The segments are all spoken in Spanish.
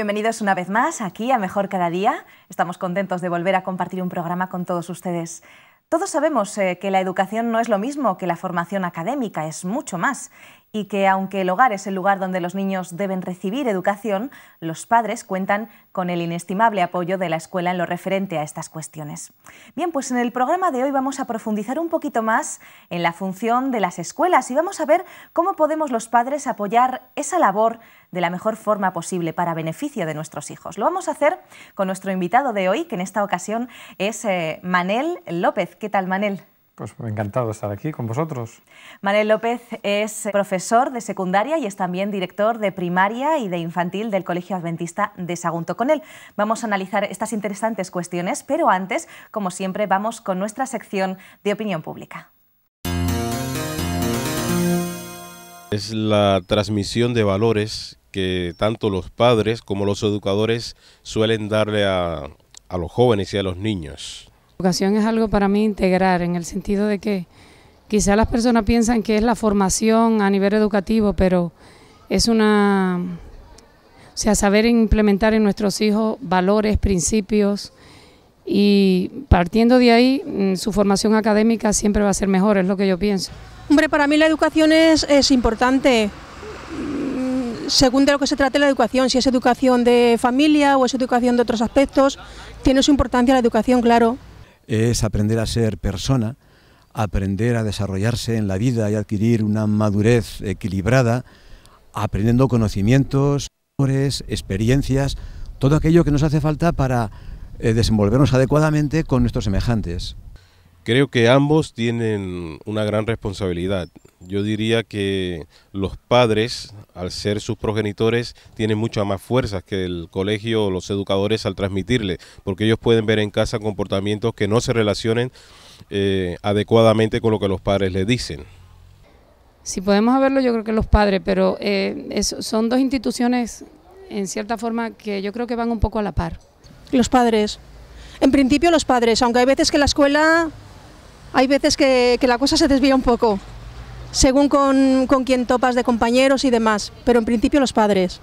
bienvenidos una vez más aquí a Mejor Cada Día. Estamos contentos de volver a compartir un programa con todos ustedes. Todos sabemos eh, que la educación no es lo mismo que la formación académica, es mucho más y que aunque el hogar es el lugar donde los niños deben recibir educación, los padres cuentan con el inestimable apoyo de la escuela en lo referente a estas cuestiones. Bien, pues en el programa de hoy vamos a profundizar un poquito más en la función de las escuelas y vamos a ver cómo podemos los padres apoyar esa labor de la mejor forma posible para beneficio de nuestros hijos. Lo vamos a hacer con nuestro invitado de hoy, que en esta ocasión es eh, Manel López. ¿Qué tal, Manel? Pues encantado estar aquí con vosotros. Manuel López es profesor de secundaria y es también director de primaria y de infantil del Colegio Adventista de Sagunto. Con él vamos a analizar estas interesantes cuestiones, pero antes, como siempre, vamos con nuestra sección de opinión pública. Es la transmisión de valores que tanto los padres como los educadores suelen darle a los jóvenes y a los niños educación es algo para mí integrar en el sentido de que quizá las personas piensan que es la formación a nivel educativo, pero es una, o sea, saber implementar en nuestros hijos valores, principios y partiendo de ahí mm, su formación académica siempre va a ser mejor, es lo que yo pienso. Hombre, para mí la educación es, es importante, mm, según de lo que se trate la educación, si es educación de familia o es educación de otros aspectos, tiene su importancia la educación, claro es aprender a ser persona, aprender a desarrollarse en la vida y adquirir una madurez equilibrada, aprendiendo conocimientos, experiencias, todo aquello que nos hace falta para eh, desenvolvernos adecuadamente con nuestros semejantes. Creo que ambos tienen una gran responsabilidad. Yo diría que los padres, al ser sus progenitores, tienen mucha más fuerzas que el colegio o los educadores al transmitirle, porque ellos pueden ver en casa comportamientos que no se relacionen eh, adecuadamente con lo que los padres le dicen. Si podemos haberlo, yo creo que los padres, pero eh, son dos instituciones, en cierta forma, que yo creo que van un poco a la par. Los padres. En principio los padres, aunque hay veces que la escuela hay veces que, la cosa se desvía un poco, según con, con quien topas de compañeros y demás, pero en principio los padres.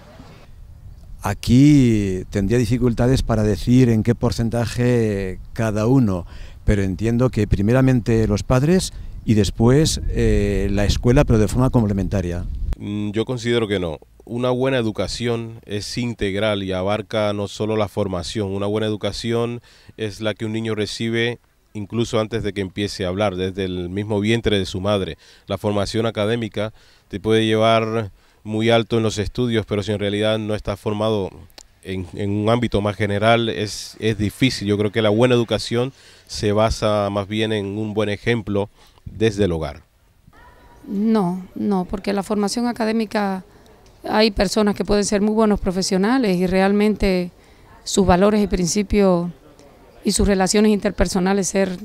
Aquí tendría dificultades para decir en qué porcentaje cada uno, pero entiendo que primeramente los padres y después eh, la escuela, pero de forma complementaria. Mm, yo considero que no. Una buena educación es integral y abarca no solo la formación, una buena educación es la que un niño recibe incluso antes de que empiece a hablar, desde el mismo vientre de su madre. La formación académica te puede llevar muy alto en los estudios, pero si en realidad no estás formado en, un ámbito más general, es, es difícil. Yo creo que la buena educación se basa más bien en un buen ejemplo desde el hogar. No, no, porque la formación académica hay personas que pueden ser muy buenos profesionales y realmente sus valores y principios y sus relaciones interpersonales ser,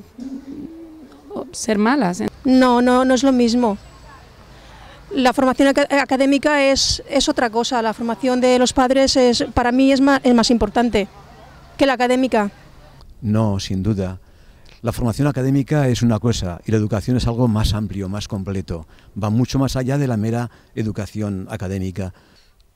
ser malas. ¿eh? No, no, no es lo mismo. La formación académica es, es otra cosa, la formación de los padres es, para mí es más, es más importante que la académica. No, sin duda. La formación académica es una cosa y la educación es algo más amplio, más completo. Va mucho más allá de la mera educación académica.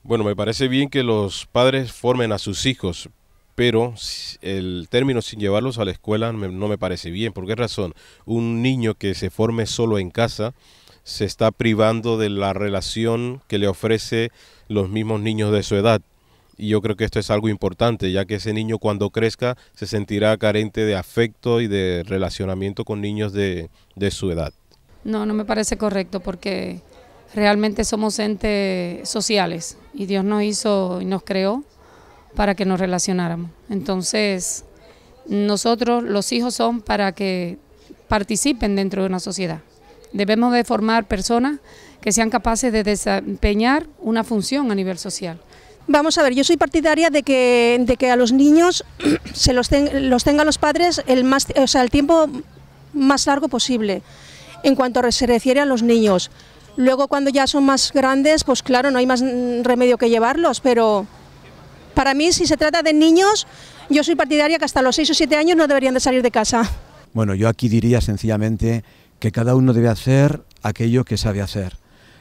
Bueno, me parece bien que los padres formen a sus hijos, pero el término sin llevarlos a la escuela no me parece bien. ¿Por qué razón? Un niño que se forme solo en casa se está privando de la relación que le ofrece los mismos niños de su edad. Y yo creo que esto es algo importante, ya que ese niño cuando crezca se sentirá carente de afecto y de relacionamiento con niños de, de su edad. No, no me parece correcto porque realmente somos entes sociales y Dios nos hizo y nos creó para que nos relacionáramos. Entonces, nosotros, los hijos son para que participen dentro de una sociedad. Debemos de formar personas que sean capaces de desempeñar una función a nivel social. Vamos a ver, yo soy partidaria de que, de que a los niños se los, los tengan los padres el, más, o sea, el tiempo más largo posible, en cuanto se refiere a los niños. Luego cuando ya son más grandes, pues claro, no hay más remedio que llevarlos, pero para mí, si se trata de niños, yo soy partidaria que hasta los 6 o 7 años no deberían de salir de casa. Bueno, yo aquí diría sencillamente que cada uno debe hacer aquello que sabe hacer.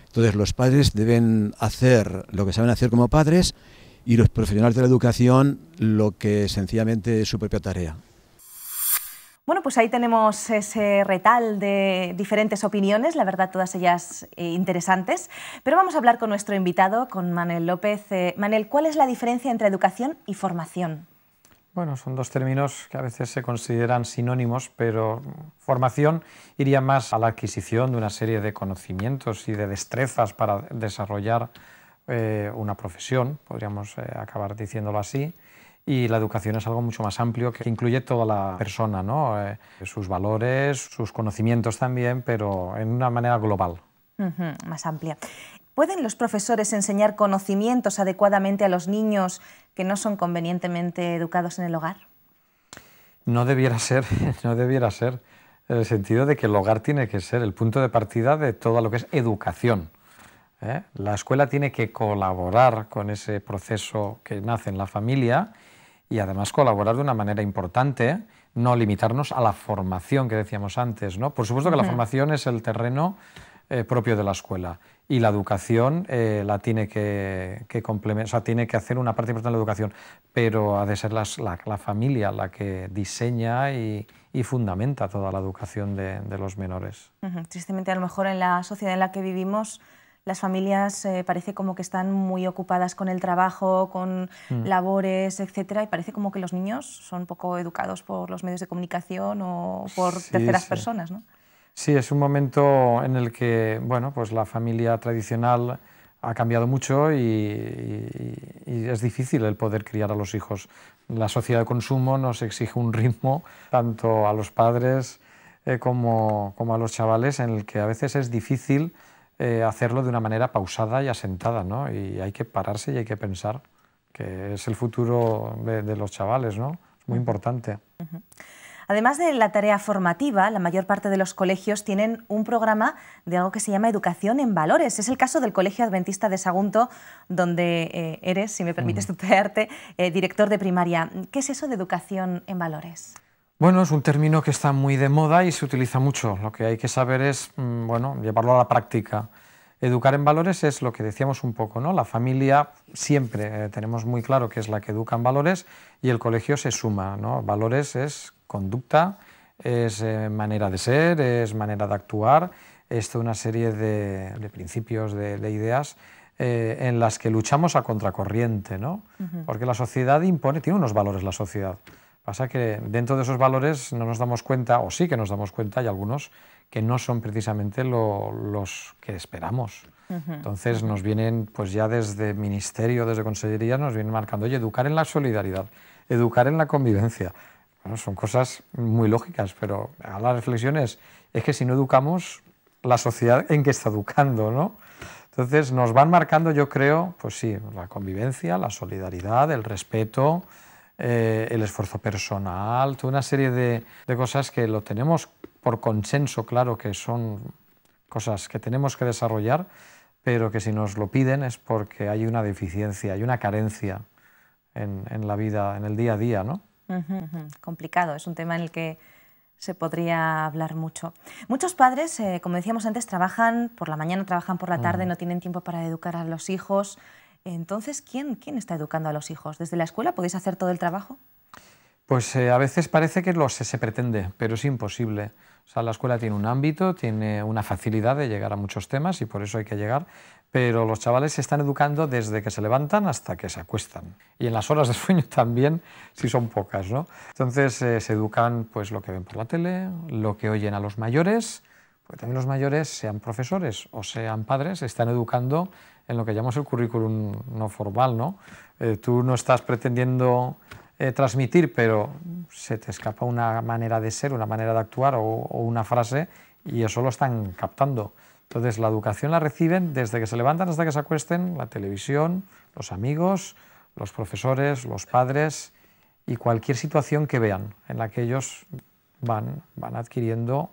Entonces los padres deben hacer lo que saben hacer como padres y los profesionales de la educación lo que sencillamente es su propia tarea. Bueno, pues ahí tenemos ese retal de diferentes opiniones, la verdad todas ellas eh, interesantes, pero vamos a hablar con nuestro invitado, con Manuel López. Eh, Manel, Manuel, ¿cuál es la diferencia entre educación y formación? Bueno, son dos términos que a veces se consideran sinónimos, pero formación iría más a la adquisición de una serie de conocimientos y de destrezas para desarrollar eh, una profesión, podríamos acabar diciéndolo así y la educación es algo mucho más amplio que incluye toda la persona, ¿no? Eh, sus valores, sus conocimientos también, pero en una manera global. más amplia. ¿Pueden los profesores enseñar conocimientos adecuadamente a los niños que no son convenientemente educados en el hogar? No debiera ser, no debiera ser, en el sentido de que el hogar tiene que ser el punto de partida de todo lo que es educación. ¿eh? La escuela tiene que colaborar con ese proceso que nace en la familia y además colaborar de una manera importante, no limitarnos a la formación que decíamos antes. ¿no? Por supuesto que la formación es el terreno eh, propio de la escuela y la educación eh, la tiene que, complementar, tiene que hacer una parte importante de la educación, pero ha de ser la, familia la que diseña y, fundamenta toda la educación de, los menores. Tristemente, a lo mejor en la sociedad en la que vivimos las familias eh, parece como que están muy ocupadas con el trabajo, con mm. labores, etcétera, y parece como que los niños son poco educados por los medios de comunicación o por terceras personas, Sí, es un momento en el que, bueno, pues la familia tradicional ha cambiado mucho y, es difícil el poder criar a los hijos. La sociedad de consumo nos exige un ritmo tanto a los padres eh, como, a los chavales en el que a veces es difícil eh, hacerlo de una manera pausada y asentada, ¿no? Y hay que pararse y hay que pensar que es el futuro de, los chavales, ¿no? Es muy importante. Además de la tarea formativa, la mayor parte de los colegios tienen un programa de algo que se llama educación en valores. Es el caso del Colegio Adventista de Sagunto, donde eh, eres, si me permites tutearte, eh, director de primaria. ¿Qué es eso de educación en valores? Bueno, es un término que está muy de moda y se utiliza mucho. Lo que hay que saber es, mm, bueno, llevarlo a la práctica. Educar en valores es lo que decíamos un poco, ¿no? La familia siempre eh, tenemos muy claro que es la que educa en valores y el colegio se suma, ¿no? Valores es conducta, es eh, manera de ser, es manera de actuar, es una serie de, principios, de, ideas eh, en las que luchamos a contracorriente, ¿no? Porque la sociedad impone, tiene unos valores la sociedad. Pasa que dentro de esos valores no nos damos cuenta, o sí que nos damos cuenta, hay algunos que no son precisamente los que esperamos. Entonces nos vienen, pues ya desde ministerio, desde consellería, nos vienen marcando, oye, educar en la solidaridad, educar en la convivencia. Bueno, son cosas muy lógicas, pero a las reflexiones es que si no educamos, la sociedad en que está educando, ¿no? Entonces nos van marcando, yo creo, pues sí, la convivencia, la solidaridad, el respeto, eh, el esfuerzo personal, toda una serie de, cosas que lo tenemos por consenso, claro, que son cosas que tenemos que desarrollar, pero que si nos lo piden es porque hay una deficiencia, hay una carencia en, la vida, en el día a día, ¿no? Complicado, es un tema en el que se podría hablar mucho. Muchos padres, eh, como decíamos antes, trabajan por la mañana, trabajan por la tarde, no tienen tiempo para educar a los hijos. Entonces, ¿quién, ¿quién está educando a los hijos? ¿Desde la escuela podéis hacer todo el trabajo? Pues eh, a veces parece que lo se, pretende, pero es imposible. sea, la escuela tiene un ámbito, tiene una facilidad de llegar a muchos temas y por eso hay que llegar, pero los chavales se están educando desde que se levantan hasta que se acuestan. Y en las horas de sueño también, si son pocas, Entonces eh, se educan pues lo que ven por la tele, lo que oyen a los mayores, porque también los mayores, sean profesores o sean padres, están educando en lo que llamamos el currículum no formal, ¿no? Eh, tú no estás pretendiendo eh, transmitir, pero se te escapa una manera de ser, una manera de actuar o, una frase y eso lo están captando. Entonces la educación la reciben desde que se levantan hasta que se acuesten, la televisión, los amigos, los profesores, los padres y cualquier situación que vean en la que ellos van, van adquiriendo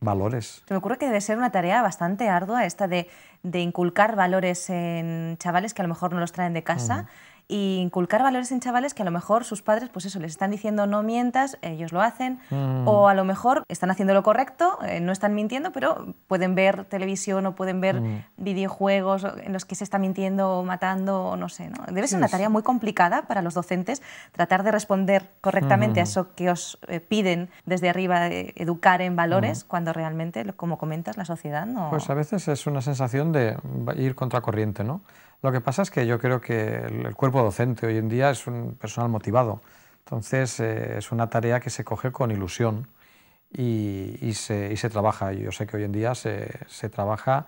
valores. me ocurre que debe ser una tarea bastante ardua esta de de inculcar valores en chavales que a lo mejor no los traen de casa. e inculcar valores en chavales que a lo mejor sus padres, pues eso, les están diciendo no mientas, ellos lo hacen, o a lo mejor están haciendo lo correcto, eh, no están mintiendo, pero pueden ver televisión o pueden ver videojuegos en los que se está mintiendo o matando o no sé. ¿no? Debe ser una tarea muy complicada para los docentes tratar de responder correctamente a eso que os eh, piden desde arriba, educar en valores, cuando realmente, como comentas, la sociedad no... Pues a veces es una sensación ir contracorriente, ¿no? Lo que pasa es que yo creo que el cuerpo docente hoy en día es un personal motivado, entonces eh, es una tarea que se coge con ilusión y, se, y, trabaja. Yo sé que hoy en día se, trabaja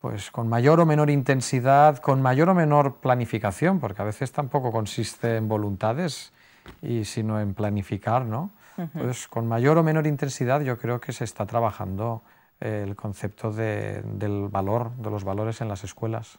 pues con mayor o menor intensidad, con mayor o menor planificación, porque a veces tampoco consiste en voluntades, y sino en planificar, ¿no? con mayor o menor intensidad yo creo que se está trabajando el concepto del valor, de los valores en las escuelas.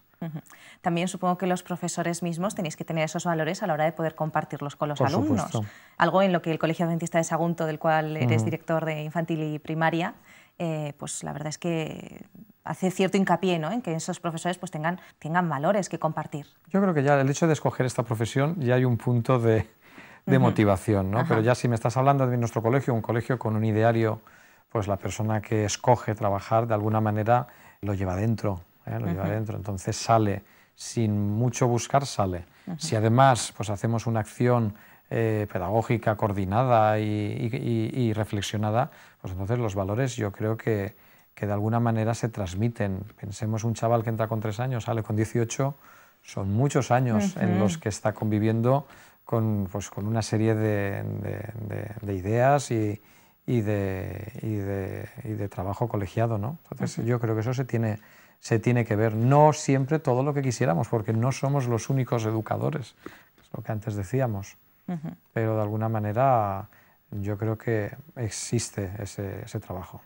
También supongo que los profesores mismos tenéis que tener esos valores a la hora de poder compartirlos con los alumnos. Algo en lo que el Colegio Adventista de Sagunto, del cual eres director de infantil y primaria, eh, pues la verdad es que hace cierto hincapié ¿no? en que esos profesores pues tengan, tengan valores que compartir. Yo creo que ya el hecho de escoger esta profesión ya hay un punto de, motivación, ¿no? Pero ya si me estás hablando de nuestro colegio, un colegio con un ideario pues la persona que escoge trabajar de alguna manera lo lleva dentro, ¿eh? dentro. Entonces sale, sin mucho buscar sale. Si además pues hacemos una acción eh, pedagógica, coordinada y, reflexionada, pues entonces los valores yo creo que, de alguna manera se transmiten. Pensemos un chaval que entra con tres años, sale con 18, son muchos años en los que está conviviendo con, pues, con una serie de, de ideas y, y de, y de, trabajo colegiado. ¿no? Entonces yo creo que eso se tiene, se tiene que ver. No siempre todo lo que quisiéramos, porque no somos los únicos educadores, es lo que antes decíamos. Pero de alguna manera yo creo que existe ese, ese trabajo.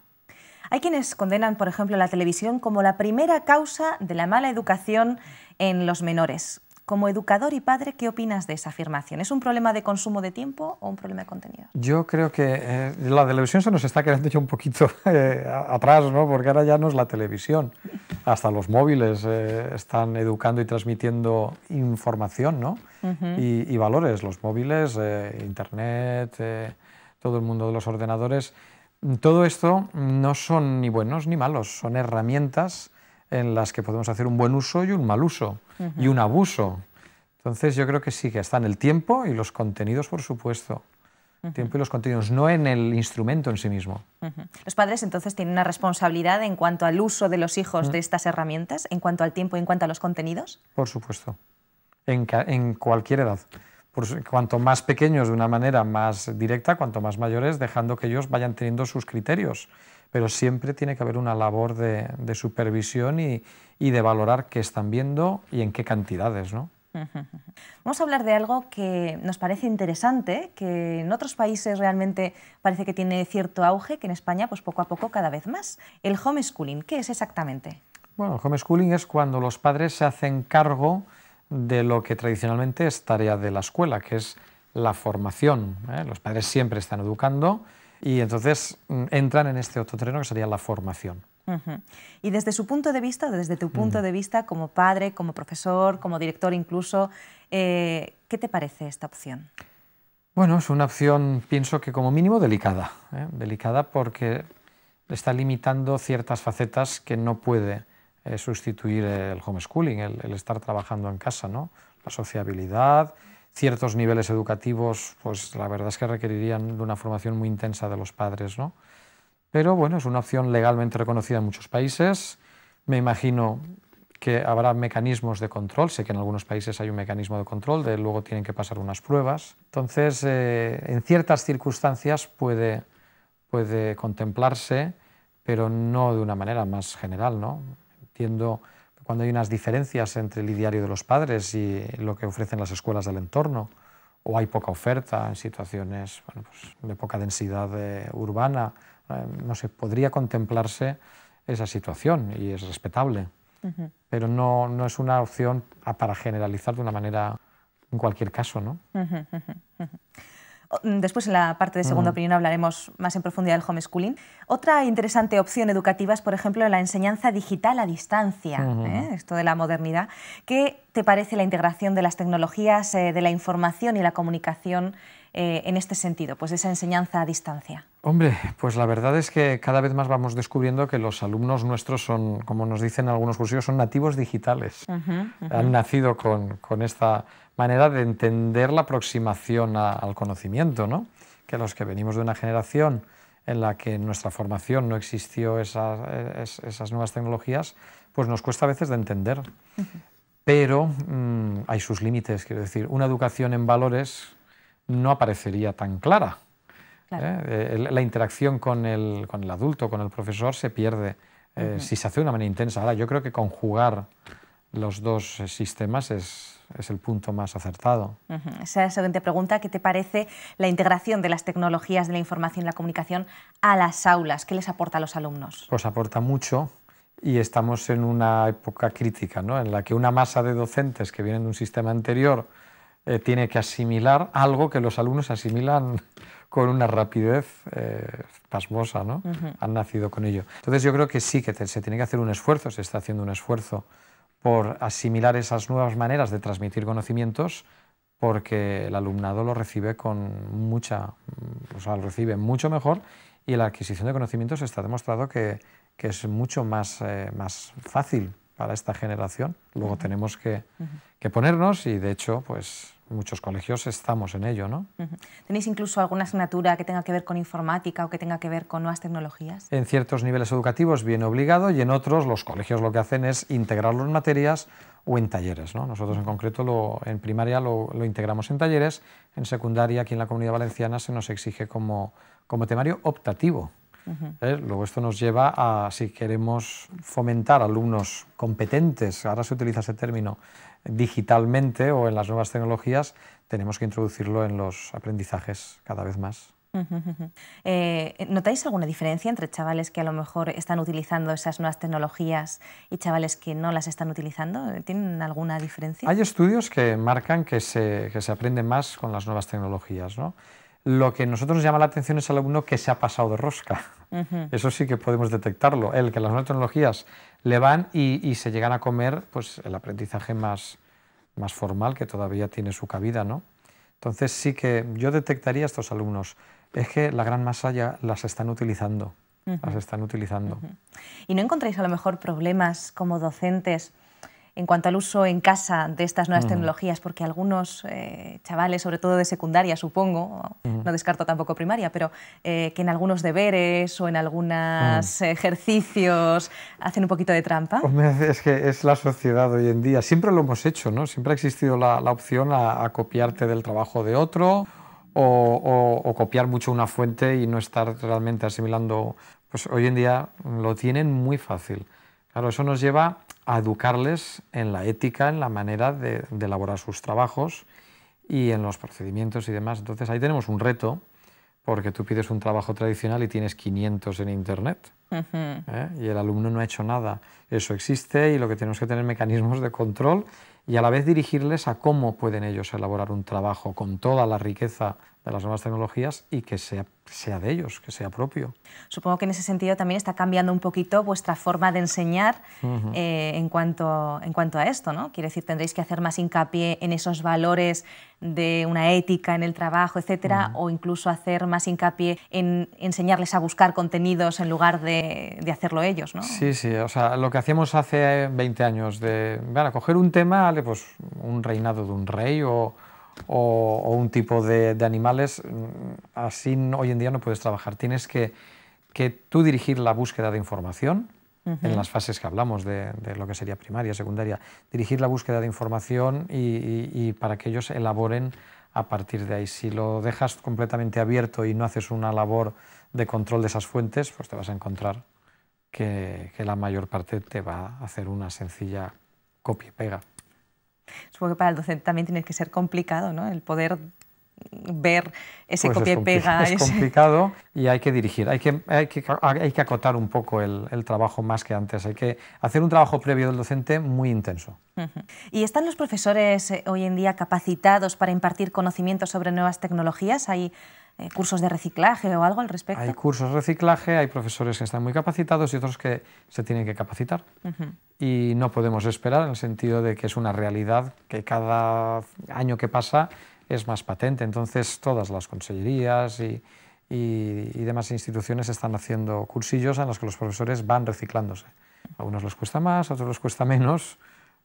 Hay quienes condenan, por ejemplo, la televisión como la primera causa de la mala educación en los menores. Como educador y padre, ¿qué opinas de esa afirmación? ¿Es un problema de consumo de tiempo o un problema de contenido? Yo creo que eh, la televisión se nos está quedando ya un poquito eh, atrás, ¿no? porque ahora ya no es la televisión. Hasta los móviles eh, están educando y transmitiendo información ¿no? y, y, valores. Los móviles, Internet, todo el mundo de los ordenadores. Todo esto no son ni buenos ni malos, son herramientas en las que podemos hacer un buen uso y un mal uso y un abuso. Entonces yo creo que sí, que está en el tiempo y los contenidos, por supuesto. Tiempo y los contenidos, no en el instrumento en sí mismo. Los padres entonces tienen una responsabilidad en cuanto al uso de los hijos de estas herramientas, en cuanto al tiempo y en cuanto a los contenidos. Por supuesto, en, cualquier edad. Por, cuanto más pequeños de una manera más directa, cuanto más mayores, dejando que ellos vayan teniendo sus criterios pero siempre tiene que haber una labor de, supervisión y, de valorar qué están viendo y en qué cantidades. Vamos a hablar de algo que nos parece interesante, que en otros países realmente parece que tiene cierto auge, que en España pues poco a poco cada vez más. El homeschooling, ¿qué es exactamente? Bueno, el homeschooling es cuando los padres se hacen cargo de lo que tradicionalmente es tarea de la escuela, que es la formación. ¿eh? Los padres siempre están educando, y entonces mm, entran en este otro terreno que sería la formación. Y desde su punto de vista, desde tu punto de vista como padre, como profesor, como director incluso, eh, ¿qué te parece esta opción? Bueno, es una opción, pienso que como mínimo delicada, ¿eh? delicada porque está limitando ciertas facetas que no puede eh, sustituir el homeschooling, el, el, estar trabajando en casa, ¿no? la sociabilidad, ciertos niveles educativos, pues la verdad es que requerirían una formación muy intensa de los padres, ¿no? Pero bueno, es una opción legalmente reconocida en muchos países. Me imagino que habrá mecanismos de control. Sé que en algunos países hay un mecanismo de control, de luego tienen que pasar unas pruebas. Entonces, eh, en ciertas circunstancias puede, puede contemplarse, pero no de una manera más general, ¿no? Entiendo cuando hay unas diferencias entre el ideario de los padres y lo que ofrecen las escuelas del entorno, o hay poca oferta en situaciones pues, de poca densidad eh, urbana, eh, no sé, podría contemplarse esa situación y es respetable, pero no, no, es una opción para generalizar de una manera, en cualquier caso, ¿no? Mm, después en la parte de segunda opinión hablaremos más en profundidad del homeschooling. Otra interesante opción educativa es, por ejemplo, la enseñanza digital a distancia, ¿eh? esto de la modernidad. ¿Qué te parece la integración de las tecnologías eh, de la información y la comunicación eh, en este sentido, pues esa enseñanza a distancia? Hombre, pues la verdad es que cada vez más vamos descubriendo que los alumnos nuestros son, como nos dicen algunos cursillos, son nativos digitales. Han nacido con, esta manera de entender la aproximación al conocimiento, ¿no? Que los que venimos de una generación en la que en nuestra formación no existió esas nuevas tecnologías, pues nos cuesta a veces de entender. Pero mm, hay sus límites, quiero decir, una educación en valores no aparecería tan clara. ¿eh? Eh, la interacción con el, con el, adulto, con el profesor, se pierde eh, si se hace de una manera intensa. Ahora, yo creo que conjugar los dos sistemas es, es el punto más acertado. Esa es la siguiente pregunta. ¿Qué te parece la integración de las tecnologías de la información y la comunicación a las aulas? ¿Qué les aporta a los alumnos? Pues aporta mucho y estamos en una época crítica, ¿no? en la que una masa de docentes que vienen de un sistema anterior eh, tiene que asimilar algo que los alumnos asimilan con una rapidez eh, pasmosa, ¿no? Han nacido con ello. Entonces yo creo que sí que se tiene que hacer un esfuerzo, se está haciendo un esfuerzo por asimilar esas nuevas maneras de transmitir conocimientos, porque el alumnado lo recibe con mucha, mm, o lo recibe mucho mejor y la adquisición de conocimientos está demostrado que, es mucho más, eh, más fácil para esta generación. Luego tenemos que, ponernos y, de hecho, pues muchos colegios estamos en ello. ¿no? ¿Tenéis incluso alguna asignatura que tenga que ver con informática o que tenga que ver con nuevas tecnologías? En ciertos niveles educativos viene obligado y en otros los colegios lo que hacen es integrarlo en materias o en talleres. ¿no? Nosotros en concreto en primaria lo, integramos en talleres, en secundaria aquí en la Comunidad Valenciana se nos exige como temario optativo. ¿Eh? Luego esto nos lleva a, si queremos fomentar alumnos competentes, ahora se utiliza ese término, digitalmente o en las nuevas tecnologías, tenemos que introducirlo en los aprendizajes cada vez más. Eh, ¿Notáis alguna diferencia entre chavales que a lo mejor están utilizando esas nuevas tecnologías y chavales que no las están utilizando? ¿Tienen alguna diferencia? Hay estudios que marcan que se, que se aprende más con las nuevas tecnologías. ¿no? Lo que a nosotros nos llama la atención es el alumno que se ha pasado de rosca. Eso sí que podemos detectarlo. El que las nuevas tecnologías le van y, se llegan a comer pues, el aprendizaje más, formal que todavía tiene su cabida. ¿no? Entonces sí que yo detectaría a estos alumnos. Es que la gran masa ya las están utilizando. Las están utilizando. ¿Y no encontráis a lo mejor problemas como docentes? en cuanto al uso en casa de estas nuevas tecnologías, porque algunos eh, chavales, sobre todo de secundaria, supongo, no descarto tampoco primaria, pero eh, que en algunos deberes o en algunos ejercicios hacen un poquito de trampa. Es que es la sociedad hoy en día, siempre lo hemos hecho, ¿no? Siempre ha existido la, opción a, copiarte del trabajo de otro. o, copiar mucho una fuente y no estar realmente asimilando. Pues hoy en día lo tienen muy fácil. Claro, eso nos lleva a educarles en la ética, en la manera de, elaborar sus trabajos y en los procedimientos y demás. Entonces ahí tenemos un reto, porque tú pides un trabajo tradicional y tienes 500 en Internet. ¿eh? Y el alumno no ha hecho nada. Eso existe y lo que tenemos que tener mecanismos de control y a la vez dirigirles a cómo pueden ellos elaborar un trabajo con toda la riqueza de las nuevas tecnologías y que sea sea de ellos, que sea propio. Supongo que en ese sentido también está cambiando un poquito vuestra forma de enseñar eh, en, cuanto, en cuanto a esto, ¿no? Quiere decir, tendréis que hacer más hincapié en esos valores de una ética en el trabajo, etcétera, o incluso hacer más hincapié en enseñarles a buscar contenidos en lugar de, hacerlo ellos, ¿no? Sí, sí, o sea, lo que hacíamos hace 20 años de, a coger un tema, pues un reinado de un rey o o, un tipo de, animales, mm, así hoy en día no puedes trabajar. Tienes que, tú dirigir la búsqueda de información, en las fases que hablamos de, lo que sería primaria, secundaria, dirigir la búsqueda de información y, para que ellos elaboren a partir de ahí. Si lo dejas completamente abierto y no haces una labor de control de esas fuentes, pues te vas a encontrar que, que la mayor parte te va a hacer una sencilla copia y pega. Supongo que para el docente también tiene que ser complicado, ¿no? El poder ver ese pues copia y pega. Es complicado y hay que dirigir, hay que, hay que, hay que acotar un poco el, el, trabajo más que antes, hay que hacer un trabajo previo del docente muy intenso. ¿Y están los profesores eh, hoy en día capacitados para impartir conocimientos sobre nuevas tecnologías? ¿Hay, eh, cursos de reciclaje o algo al respecto? Hay cursos de reciclaje, hay profesores que están muy capacitados y otros que se tienen que capacitar. Y no podemos esperar en el sentido de que es una realidad que cada año que pasa es más patente. Entonces todas las consellerías y, demás instituciones están haciendo cursillos en los que los profesores van reciclándose. A unos les cuesta más, a otros les cuesta menos,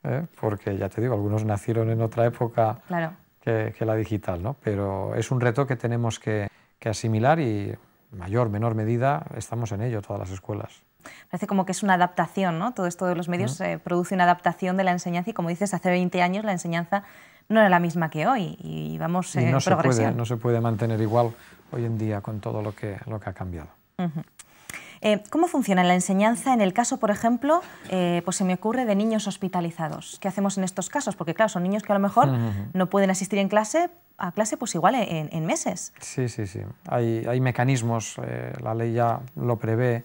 ¿eh? porque ya te digo, algunos nacieron en otra época claro que, la digital, ¿no? pero es un reto que tenemos que, asimilar y mayor, menor medida, estamos en ello todas las escuelas. Parece como que es una adaptación, ¿no? Todo esto de los medios produce una adaptación de la enseñanza y como dices, hace 20 años la enseñanza no era la misma que hoy y vamos no en eh, se Puede, no se puede mantener igual hoy en día con todo lo que, ha cambiado. Eh, ¿Cómo funciona la enseñanza en el caso, por ejemplo, eh, pues se me ocurre, de niños hospitalizados? ¿Qué hacemos en estos casos? Porque claro, son niños que a lo mejor no pueden asistir en clase, a clase pues igual en, meses. Sí, sí, sí. Hay, hay mecanismos, eh, la ley ya lo prevé.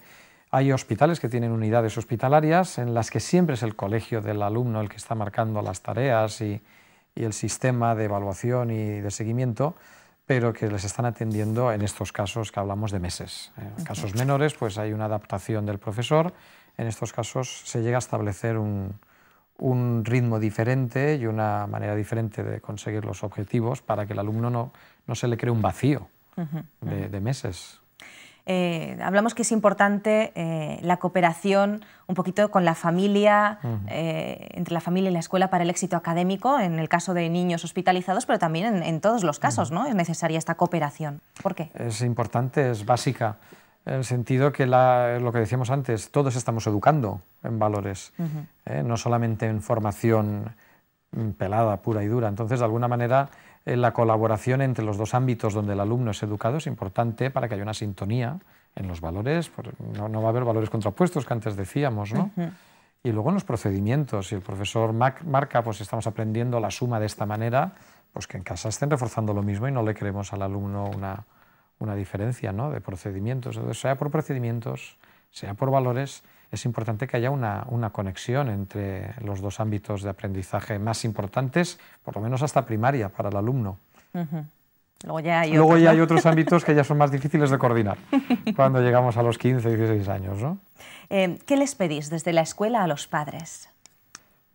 Hay hospitales que tienen unidades hospitalarias en las que siempre es el colegio del alumno el que está marcando las tareas y, y el sistema de evaluación y de seguimiento pero que les están atendiendo en estos casos que hablamos de meses. En ¿eh? casos menores, pues hay una adaptación del profesor. En estos casos se llega a establecer un, ritmo diferente y una manera diferente de conseguir los objetivos para que el alumno no, se le cree un vacío de meses. Eh, hablamos que es importante eh, la cooperación un poquito con la familia, eh, entre la familia y la escuela para el éxito académico, en el caso de niños hospitalizados, pero también en, todos los casos, ¿no? Es necesaria esta cooperación. ¿Por qué? Es importante, es básica, en el sentido que lo que decíamos antes, todos estamos educando en valores, no solamente en formación mm, pelada, pura y dura. Entonces, de alguna manera eh, la colaboración entre los dos ámbitos donde el alumno es educado es importante para que haya una sintonía en los valores, no, no va a haber valores contrapuestos que antes decíamos, ¿no? Y luego en los procedimientos, si el profesor marca, pues estamos aprendiendo la suma de esta manera, pues que en casa estén reforzando lo mismo y no le creemos al alumno una, diferencia ¿no? de procedimientos. sea por procedimientos, sea por valores, es importante que haya una, conexión entre los dos ámbitos de aprendizaje más importantes, por lo menos hasta primaria, para el alumno. Luego, ya hay, otros, ámbitos que ya son más difíciles de coordinar cuando llegamos a los 15, 16 años. ¿no? Eh, ¿Qué les pedís desde la escuela a los padres?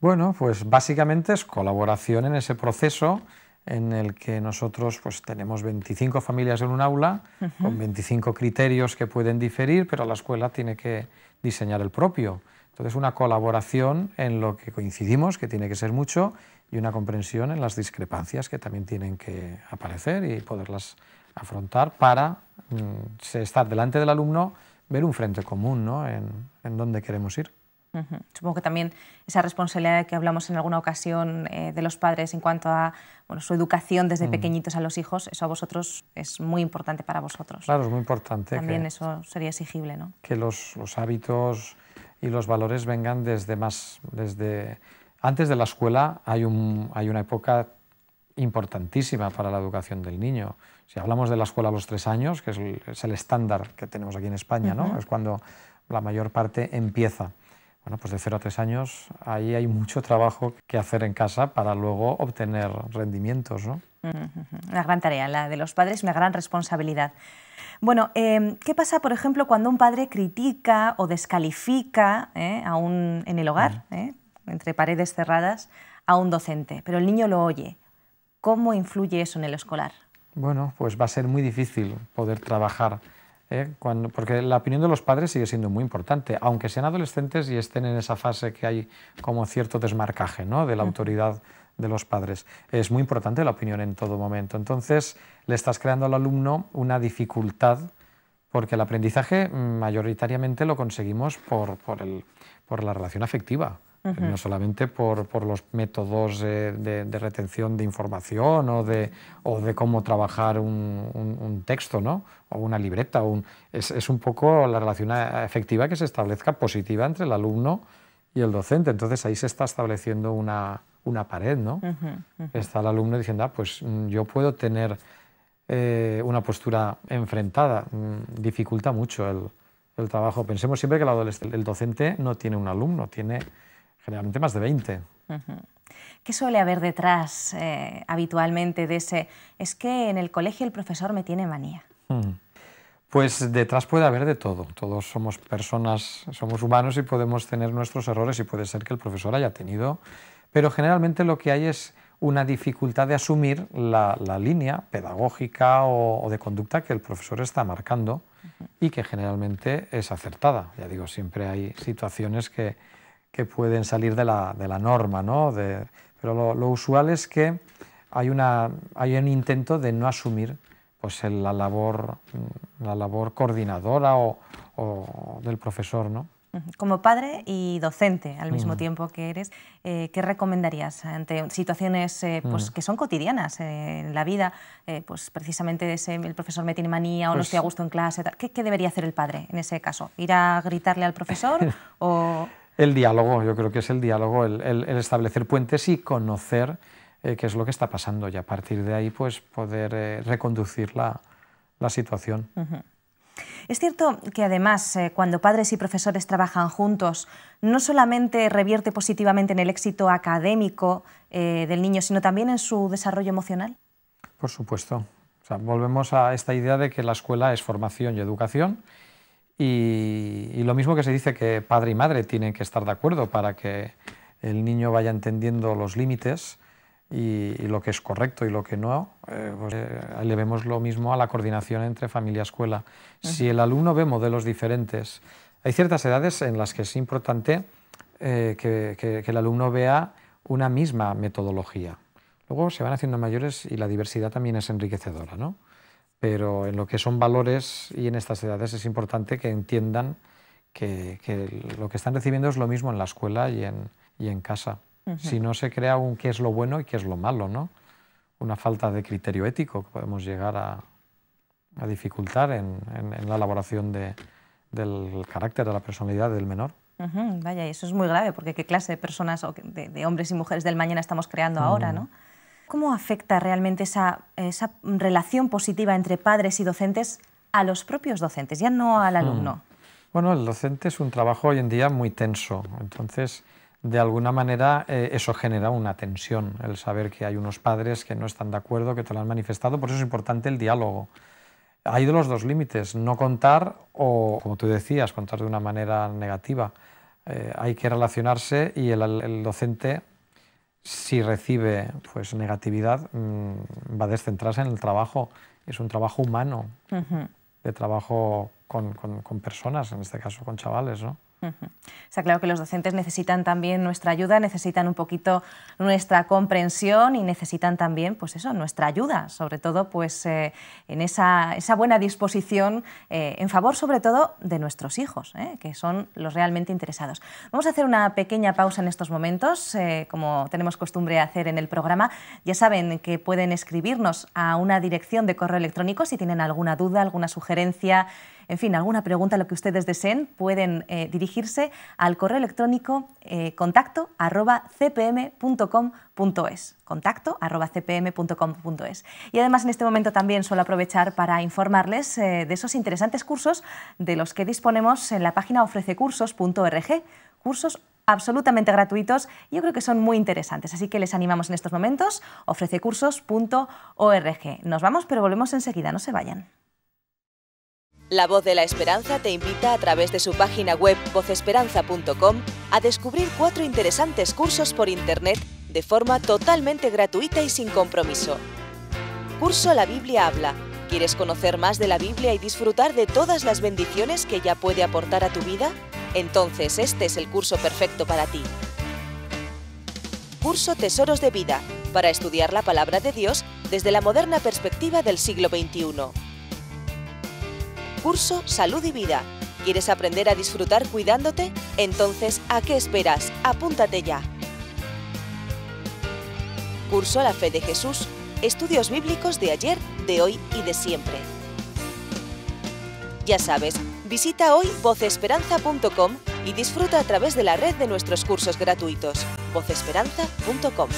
Bueno, pues básicamente es colaboración en ese proceso en el que nosotros pues, tenemos 25 familias en un aula, con 25 criterios que pueden diferir, pero la escuela tiene que diseñar el propio. Entonces, una colaboración en lo que coincidimos, que tiene que ser mucho, y una comprensión en las discrepancias que también tienen que aparecer y poderlas afrontar para mm, estar delante del alumno, ver un frente común ¿no? en, en dónde queremos ir. Supongo que también esa responsabilidad que hablamos en alguna ocasión eh, de los padres en cuanto a su educación desde mm. pequeñitos a los hijos, eso a vosotros es muy importante para vosotros. Claro, es muy importante. También eso sería exigible, ¿no? Que los, hábitos y los valores vengan desde más, desde antes de la escuela hay, hay una época importantísima para la educación del niño. Si hablamos de la escuela a los tres años, que es el, estándar que tenemos aquí en España, es cuando la mayor parte empieza. Bueno, pues de 0 a 3 años ahí hay mucho trabajo que hacer en casa para luego obtener rendimientos. ¿no? Una gran tarea, la de los padres, una gran responsabilidad. Bueno, em, ¿qué pasa, por ejemplo, cuando un padre critica o descalifica eh, en el hogar, eh, entre paredes cerradas, a un docente, pero el niño lo oye? ¿Cómo influye eso en el escolar? Bueno, pues va a ser muy difícil poder trabajar ¿eh? porque la opinión de los padres sigue siendo muy importante, aunque sean adolescentes y estén en esa fase que hay como cierto desmarcaje de la autoridad de los padres. Es muy importante la opinión en todo momento. Entonces, le estás creando al alumno una dificultad porque el aprendizaje mm, mayoritariamente lo conseguimos por la relación afectiva no solamente por, por los métodos de, de, retención de información o de, o de cómo trabajar un, un, texto, ¿no? o una libreta. es, es, un poco la relación efectiva que se establezca positiva entre el alumno y el docente. Entonces ahí se está estableciendo una, una pared. ¿no? Está el alumno diciendo, ah, pues mm, yo puedo tener eh, una postura enfrentada. Mm, dificulta mucho el, el trabajo. Pensemos siempre que el, el docente no tiene un alumno, tiene Generalmente más de 20. ¿Qué suele haber detrás eh, habitualmente de ese, es que en el colegio el profesor me tiene manía? Hmm. Pues detrás puede haber de todo. Todos somos personas, somos humanos y podemos tener nuestros errores y puede ser que el profesor haya tenido, pero generalmente lo que hay es una dificultad de asumir la, línea pedagógica o, de conducta que el profesor está marcando y que generalmente es acertada. Ya digo, siempre hay situaciones que, que pueden salir de la, norma, ¿no? pero lo, usual es que hay, una, hay un intento de no asumir pues, la, labor, la labor coordinadora o, del profesor, ¿no? Como padre y docente al mismo mm. tiempo que eres, eh, ¿qué recomendarías ante situaciones eh, pues, mm. que son cotidianas eh, en la vida? pues precisamente ese, el profesor me tiene manía o no pues estoy a gusto en clase. ¿Qué, ¿Qué, debería hacer el padre en ese caso? ¿Ir a gritarle al profesor o...? El diálogo, yo creo que es el diálogo, el, establecer puentes y conocer eh, qué es lo que está pasando y a partir de ahí pues poder eh, reconducir la, situación. Es cierto que además eh, cuando padres y profesores trabajan juntos, no solamente revierte positivamente en el éxito académico del niño, sino también en su desarrollo emocional. Por supuesto. volvemos a esta idea de que la escuela es formación y educación y, lo mismo que se dice que padre y madre tienen que estar de acuerdo para que el niño vaya entendiendo los límites y, lo que es correcto y lo que no, eh, pues, eh, le vemos lo mismo a la coordinación entre familia-escuela. Si el alumno ve modelos diferentes, hay ciertas edades en las que es importante eh, que, que el alumno vea una misma metodología. Luego se van haciendo mayores y la diversidad también es enriquecedora, ¿no? pero en lo que son valores y en estas edades es importante que entiendan que, lo que están recibiendo es lo mismo en la escuela y en, y en casa. Si no se crea un qué es lo bueno y qué es lo malo, ¿no? Una falta de criterio ético que podemos llegar a, a dificultar en, en, la elaboración del carácter, de la personalidad del menor. vaya, y eso es muy grave, porque qué clase de personas, o de, hombres y mujeres del mañana estamos creando ahora, ¿no? ¿Cómo afecta realmente esa, relación positiva entre padres y docentes a los propios docentes, ya no al hmm. alumno? Bueno, el docente es un trabajo hoy en día muy tenso, entonces de alguna manera eh, eso genera una tensión, el saber que hay unos padres que no están de acuerdo, que te lo han manifestado, por eso es importante el diálogo. Hay de los dos límites, no contar o, como tú decías, contar de una manera negativa. Eh, hay que relacionarse y el, el docente si recibe pues, negatividad, mm, va a descentrarse en el trabajo. Es un trabajo humano, de trabajo con, con, con, personas, en este caso con chavales. ¿no? Está claro que los docentes necesitan también nuestra ayuda, necesitan un poquito nuestra comprensión y necesitan también, pues eso, nuestra ayuda, sobre todo, pues eh, en esa, esa, buena disposición eh, en favor, sobre todo, de nuestros hijos, eh, que son los realmente interesados. Vamos a hacer una pequeña pausa en estos momentos, como tenemos costumbre de hacer en el programa. Ya saben que pueden escribirnos a una dirección de correo electrónico si tienen alguna duda, alguna sugerencia en fin, alguna pregunta, lo que ustedes deseen, pueden eh, dirigirse al correo electrónico eh, contacto arroba cpm.com.es. Contacto Y además en este momento también suelo aprovechar para informarles eh, de esos interesantes cursos de los que disponemos en la página ofrececursos.org. Cursos absolutamente gratuitos. Yo creo que son muy interesantes, así que les animamos en estos momentos. ofrececursos.org. Nos vamos, pero volvemos enseguida, no se vayan. La Voz de la Esperanza te invita a través de su página web vozesperanza.com a descubrir cuatro interesantes cursos por Internet de forma totalmente gratuita y sin compromiso. Curso La Biblia Habla. ¿Quieres conocer más de la Biblia y disfrutar de todas las bendiciones que ella puede aportar a tu vida? Entonces este es el curso perfecto para ti. Curso Tesoros de Vida, para estudiar la palabra de Dios desde la moderna perspectiva del siglo XXI curso Salud y Vida. ¿Quieres aprender a disfrutar cuidándote? Entonces, ¿a qué esperas? Apúntate ya. Curso La Fe de Jesús. Estudios bíblicos de ayer, de hoy y de siempre. Ya sabes, visita hoy vocesperanza.com y disfruta a través de la red de nuestros cursos gratuitos. vocesperanza.com